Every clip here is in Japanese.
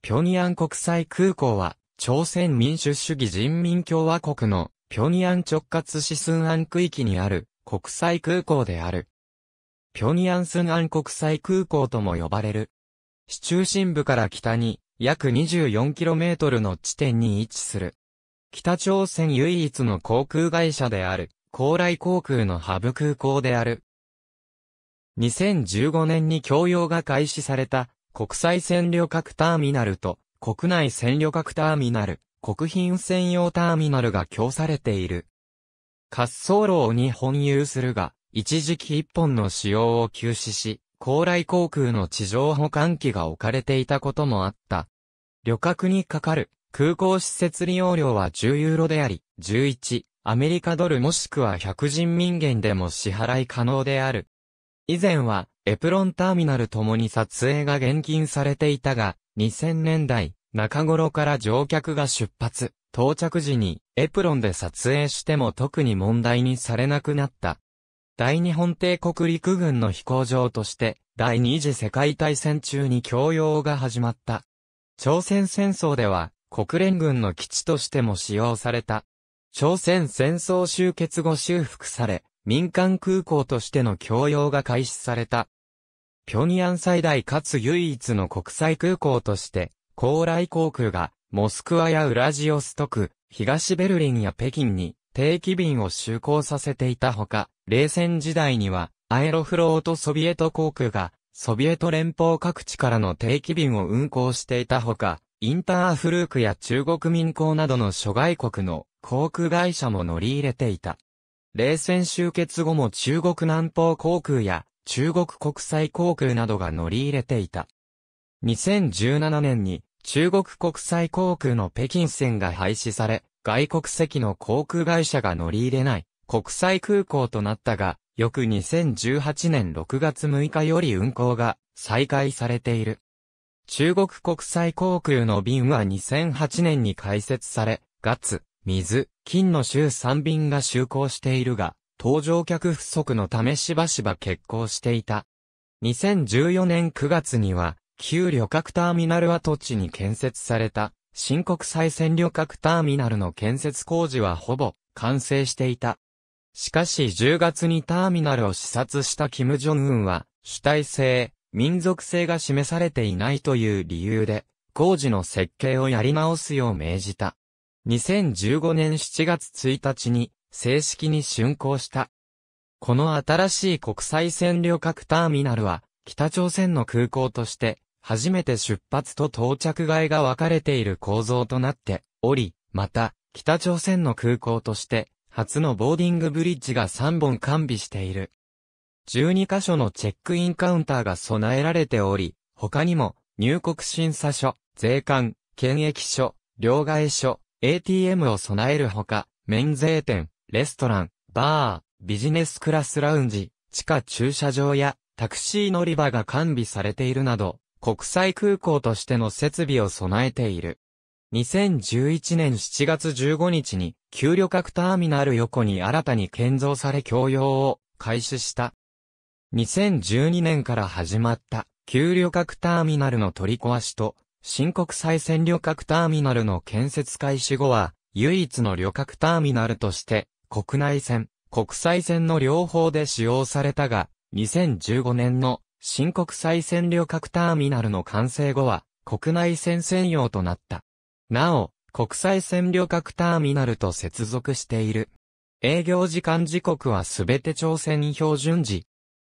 平壌国際空港は、朝鮮民主主義人民共和国の平壌直轄市寸安区域にある国際空港である。平壌寸安国際空港とも呼ばれる。市中心部から北に約 24km の地点に位置する。北朝鮮唯一の航空会社である、高麗航空のハブ空港である。2015年に供用が開始された国際線旅客ターミナルと国内線旅客ターミナル、国賓専用ターミナルが供されている。滑走路を2本有するが、一時期1本の使用を休止し、高麗航空の地上保管機が置かれていたこともあった。旅客にかかる空港施設利用料は10ユーロであり、11、アメリカドルもしくは100人民元でも支払い可能である。以前は、エプロンターミナルともに撮影が厳禁されていたが、2000年代、中頃から乗客が出発、到着時に、エプロンで撮影しても特に問題にされなくなった。大日本帝国陸軍の飛行場として、第二次世界大戦中に供用が始まった。朝鮮戦争では、国連軍の基地としても使用された。朝鮮戦争終結後修復され、民間空港としての供用が開始された。平壌最大かつ唯一の国際空港として、高麗航空が、モスクワやウラジオストク、東ベルリンや北京に定期便を就航させていたほか、冷戦時代には、アエロフロートソビエト航空が、ソビエト連邦各地からの定期便を運航していたほか、インターフルークや中国民航などの諸外国の航空会社も乗り入れていた。冷戦終結後も中国南方航空や中国国際航空などが乗り入れていた。2017年に中国国際航空の北京線が廃止され、外国籍の航空会社が乗り入れない国際空港となったが、翌2018年6月6日より運航が再開されている。中国国際航空の便は2008年に開設され、月、水、金の週3便が就航しているが、搭乗客不足のためしばしば欠航していた。2014年9月には、旧旅客ターミナル跡地に建設された、新国際線旅客ターミナルの建設工事はほぼ完成していた。しかし10月にターミナルを視察した金正恩は、主体性、民族性が示されていないという理由で、工事の設計をやり直すよう命じた。2015年7月1日に、正式に竣工した。この新しい国際線旅客ターミナルは、北朝鮮の空港として、初めて出発と到着外が分かれている構造となっており、また、北朝鮮の空港として、初のボーディングブリッジが3本完備している。12カ所のチェックインカウンターが備えられており、他にも、入国審査所、税関、検疫所、両替所、ATM を備えるほか、免税店、レストラン、バー、ビジネスクラスラウンジ、地下駐車場やタクシー乗り場が完備されているなど、国際空港としての設備を備えている。2011年7月15日に、旧旅客ターミナル横に新たに建造され供用を開始した。2012年から始まった、旧旅客ターミナルの取り壊しと、新国際線旅客ターミナルの建設開始後は、唯一の旅客ターミナルとして、国内線、国際線の両方で使用されたが、2015年の新国際線旅客ターミナルの完成後は、国内線専用となった。なお、国際線旅客ターミナルと接続している。営業時間時刻はすべて朝鮮標準時。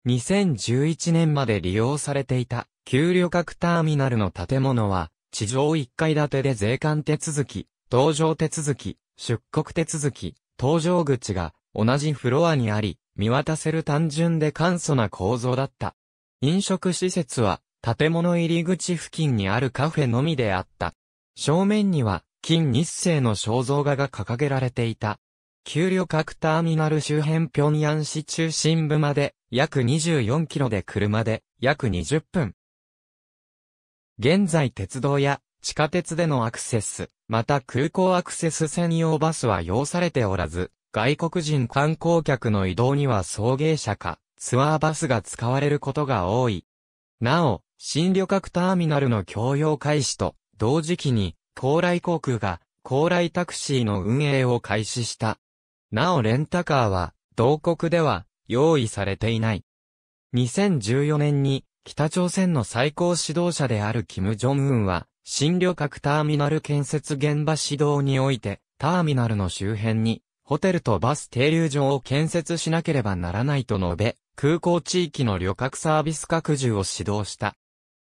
2011年まで利用されていた旧旅客ターミナルの建物は、地上1階建てで税関手続き、搭乗手続き、出国手続き、搭乗口が同じフロアにあり、見渡せる単純で簡素な構造だった。飲食施設は建物入り口付近にあるカフェのみであった。正面には金日成の肖像画が掲げられていた。給料各ターミナル周辺平壌市中心部まで約24キロで車で約20分。現在鉄道や地下鉄でのアクセス、また空港アクセス専用バスは要されておらず、外国人観光客の移動には送迎車か、ツアーバスが使われることが多い。なお、新旅客ターミナルの供用開始と、同時期に、高麗航空が、高麗タクシーの運営を開始した。なおレンタカーは、同国では、用意されていない。2014年に、北朝鮮の最高指導者であるキム・ジョンウンは、新旅客ターミナル建設現場指導において、ターミナルの周辺に、ホテルとバス停留場を建設しなければならないと述べ、空港地域の旅客サービス拡充を指導した。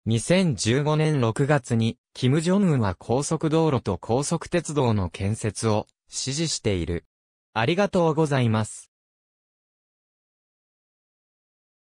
2015年6月に、キム・ジョンウンは高速道路と高速鉄道の建設を指示している。ありがとうございます。